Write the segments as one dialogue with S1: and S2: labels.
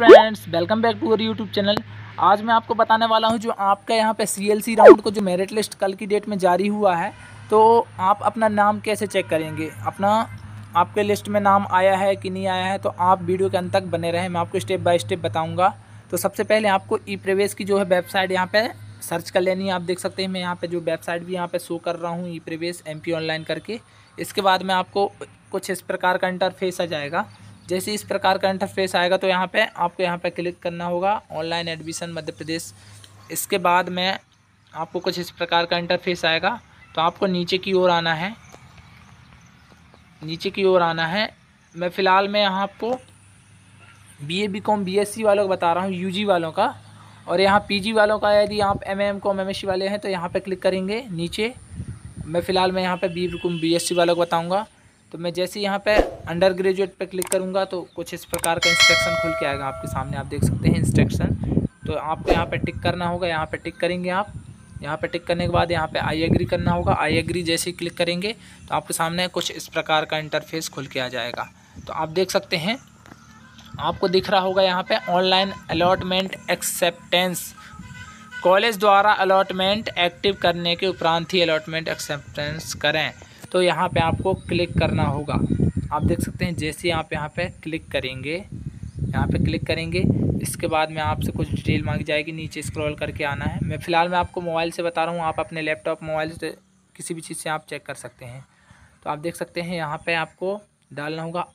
S1: friends welcome back to our YouTube channel आज मैं आपको बताने वाला हूं जो आपका यहां पे सीएलसी राउंड को जो मेरिट लिस्ट कल की डेट में जारी हुआ है तो आप अपना नाम कैसे चेक करेंगे अपना आपके लिस्ट में नाम आया है कि नहीं आया है तो आप वीडियो के अंत तक बने रहें मैं आपको स्टेप बाय स्टेप बताऊँगा तो सबसे पहले आपको ई प्रवेश की जो है वेबसाइट यहाँ पर सर्च कर लेनी है आप देख सकते हैं मैं यहाँ पर जो वेबसाइट भी यहाँ पर शो कर रहा हूँ ई प्रवेश एम ऑनलाइन करके इसके बाद में आपको कुछ इस प्रकार का इंटरफेस आ जाएगा जैसे इस प्रकार का इंटरफेस आएगा तो यहाँ पे आपको यहाँ पे क्लिक करना होगा ऑनलाइन एडमिशन मध्य प्रदेश इसके बाद में आपको कुछ इस प्रकार का इंटरफेस आएगा तो आपको नीचे की ओर आना है नीचे की ओर आना है मैं फ़िलहाल मैं यहाँ आपको B A B com B S C वालों को बता रहा हूँ यू जी वालों का और यहाँ पी जी वालों का यदि आप M M com M S C वाले हैं तो यहाँ पर क्लिक करेंगे नीचे मैं फ़िलहाल मैं यहाँ पर B A B com B S C वालों को बताऊँगा तो मैं जैसे यहाँ पर अंडर ग्रेजुएट पर क्लिक करूँगा तो कुछ इस प्रकार का इंस्ट्रक्शन खुल के आएगा आपके सामने आप देख सकते हैं इंस्ट्रक्शन तो आपको यहाँ पर टिक करना होगा यहाँ पर टिक करेंगे आप यहाँ पर टिक करने के बाद यहाँ पे आई एग्री करना होगा आई एग्री जैसे ही क्लिक करेंगे तो आपके सामने कुछ इस प्रकार का इंटरफेस खुल के आ जाएगा तो आप देख सकते हैं आपको दिख रहा होगा यहाँ पे ऑनलाइन अलॉटमेंट एक्सेप्टेंस कॉलेज द्वारा अलॉटमेंट एक्टिव करने के उपरांत ही अलॉटमेंट एक्सेप्टेंस करें तो यहाँ पे आपको क्लिक करना होगा आप देख सकते हैं जैसे आप यहाँ पे क्लिक करेंगे यहाँ पे क्लिक करेंगे इसके बाद में आपसे कुछ डिटेल मांगी जाएगी नीचे स्क्रॉल करके आना है मैं फ़िलहाल मैं आपको मोबाइल से बता रहा हूँ आप अपने लैपटॉप मोबाइल से किसी भी चीज़ से आप चेक कर सकते हैं तो आप देख सकते हैं यहाँ पर आपको डालना होगा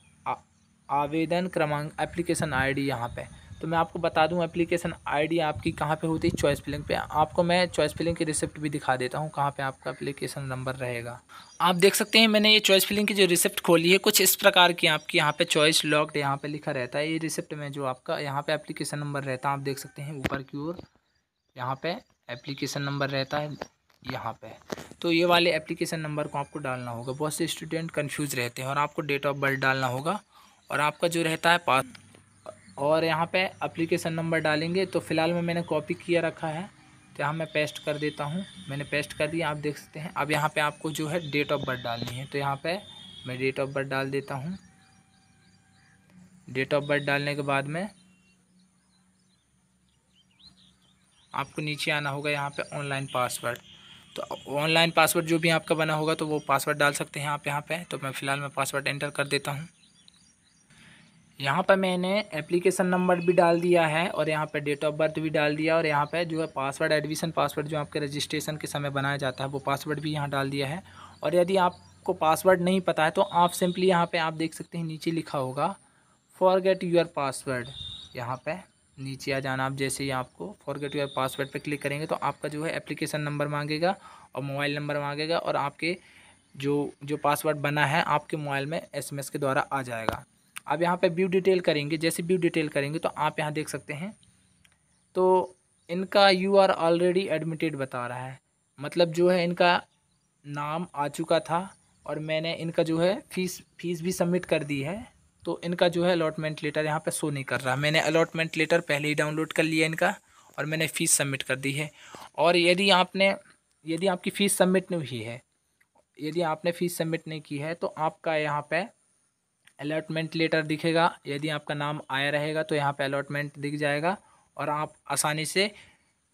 S1: आवेदन क्रमांक एप्लीकेशन आई डी यहाँ पर तो मैं आपको बता दूं एप्लीकेशन आईडी आपकी कहाँ पे होती है चॉइस फिलिंग पे आपको मैं चॉइस फिलिंग की रिसिप्ट भी दिखा देता हूँ कहाँ पे आपका एप्लीकेशन नंबर रहेगा आप देख सकते हैं मैंने ये चॉइस फिलिंग की जो रिसिप्ट खोली है कुछ इस प्रकार की आपकी यहाँ पे चॉइस लॉक्ड यहाँ पे लिखा रहता है ये रिसिप्ट में जो आपका यहाँ पे एप्लीकेशन नंबर रहता है आप देख सकते हैं ऊपर की ओर यहाँ पे एप्लीकेशन नंबर रहता है यहाँ पे तो ये वाले एप्लीकेशन नंबर को आपको डालना होगा बहुत से स्टूडेंट कन्फ्यूज़ रहते हैं और आपको डेट ऑफ बर्थ डालना होगा और आपका जो रहता है पास और यहाँ पे अप्लीकेशन नंबर डालेंगे तो फ़िलहाल में मैंने कॉपी किया रखा है तो यहाँ मैं पेस्ट कर देता हूँ मैंने पेस्ट कर दिया आप देख सकते हैं अब यहाँ पे आपको जो है डेट ऑफ बर्थ डालनी है तो यहाँ पे मैं डेट ऑफ बर्थ डाल देता हूँ डेट ऑफ बर्थ डालने के बाद में आपको नीचे आना होगा यहाँ पे ऑनलाइन पासवर्ड तो ऑनलाइन पासवर्ड जो भी आपका बना होगा तो वो पासवर्ड डाल सकते हैं आप यहाँ पे तो मैं फ़िलहाल मैं पासवर्ड एंटर कर देता हूँ यहाँ पर मैंने एप्लीकेशन नंबर भी डाल दिया है और यहाँ पर डेट ऑफ बर्थ भी डाल दिया और यहाँ पर जो है पासवर्ड एडमिशन पासवर्ड जो आपके रजिस्ट्रेशन के समय बनाया जाता है वो पासवर्ड भी यहाँ डाल दिया है और यदि आपको पासवर्ड नहीं पता है तो आप सिंपली यहाँ पर आप देख सकते हैं नीचे लिखा होगा फॉर गेट यूर पासवर्ड यहाँ पर नीचे आ जाना आप जैसे ही आपको फॉरगेट योर पासवर्ड पर क्लिक करेंगे तो आपका जो है एप्लीकेशन नंबर मांगेगा और मोबाइल नंबर मांगेगा और आपके जो जो पासवर्ड बना है आपके मोबाइल में एसएमएस के द्वारा आ जाएगा अब यहाँ पे व्यू डिटेल करेंगे जैसे व्यू डिटेल करेंगे तो आप यहाँ देख सकते हैं तो इनका यू आर ऑलरेडी एडमिटेड बता रहा है मतलब जो है इनका नाम आ चुका था और मैंने इनका जो है फीस फीस भी सबमिट कर दी है तो इनका जो है अलॉटमेंट लेटर यहाँ पे शो नहीं कर रहा मैंने अलॉटमेंट लेटर पहले ही डाउनलोड कर लिया इनका और मैंने फ़ीस सबमिट कर दी है और यदि आपने यदि आपकी फ़ीस सबमिट नहीं हुई है यदि आपने फ़ीस सबमिट नहीं की है तो आपका यहाँ पर अलॉटमेंट लेटर दिखेगा यदि आपका नाम आया रहेगा तो यहाँ पे अलॉटमेंट दिख जाएगा और आप आसानी से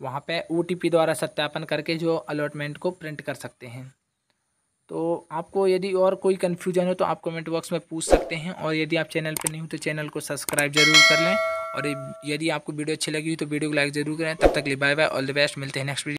S1: वहाँ पे ओ द्वारा सत्यापन करके जो अलॉटमेंट को प्रिंट कर सकते हैं तो आपको यदि और कोई कन्फ्यूजन हो तो आप कमेंट बॉक्स में पूछ सकते हैं और यदि आप चैनल पर नहीं हो तो चैनल को सब्सक्राइब जरूर कर लें और यदि आपको वीडियो अच्छी लगी हो तो वीडियो को लाइक जरूर करें तब तक लिए bye bye all the best मिलते हैं नेक्स्ट वीडियो